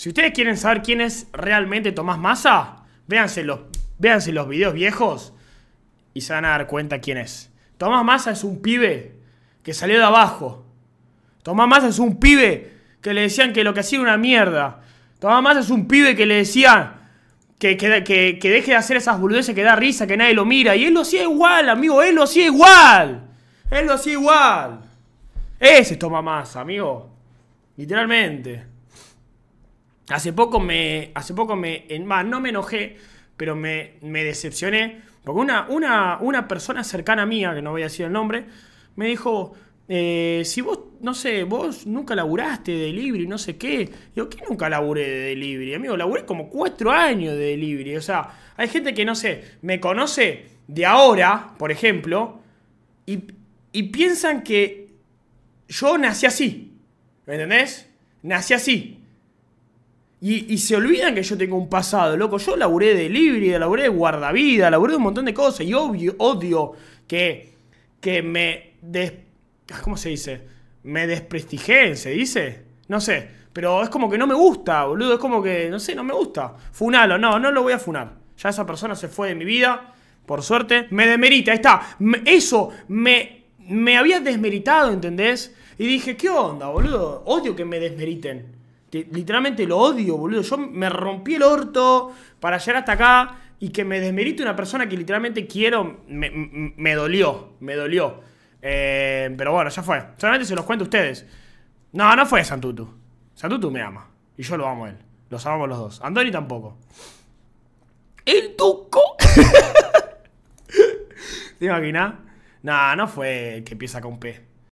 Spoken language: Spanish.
Si ustedes quieren saber quién es realmente Tomás Massa, véanse los, véanse los videos viejos y se van a dar cuenta quién es. Tomás Massa es un pibe que salió de abajo. Tomás Massa es un pibe que le decían que lo que hacía era una mierda. Tomás Massa es un pibe que le decían que, que, deje de hacer esas boludeces que da risa, que nadie lo mira. Y él lo hacía igual, amigo, él lo hacía igual. Él lo hacía igual. Ese es Tomás Massa, amigo. Literalmente. Hace poco me. Hace poco me. En, no me enojé, pero me, decepcioné. Porque una, una, persona cercana a mía, que no voy a decir el nombre, me dijo. Eh, si vos, no sé, vos nunca laburaste de delivery, no sé qué. Yo, ¿qué nunca laburé de delivery? Amigo, laburé como cuatro años de delivery. O sea, hay gente que, no sé, me conoce de ahora, por ejemplo, y, y piensan que yo nací así. ¿Me entendés? Nací así. Y, se olvidan que yo tengo un pasado, loco. Yo laburé de libre, laburé de guardavida, laburé de un montón de cosas. Y odio que, que me... Des... ¿Cómo se dice? Me desprestigien, ¿se dice? No sé. Pero es como que no me gusta, boludo. Es como que, no sé, no me gusta. Funalo, no, no lo voy a funar. Ya esa persona se fue de mi vida, por suerte. Me desmerita, ahí está. eso, me, me había desmeritado, ¿entendés? Y dije, ¿qué onda, boludo? Odio que me desmeriten. Que literalmente lo odio, boludo. Yo me rompí el orto para llegar hasta acá y que me desmerite una persona que literalmente quiero, me, dolió, me dolió. Eh, pero bueno, ya fue. Solamente se los cuento a ustedes. No, no fue Santutu. Santutu me ama. Y yo lo amo a él. Los amamos los dos. Andoni tampoco. El Tuco. ¿Te imaginas? No, no fue que empieza con P.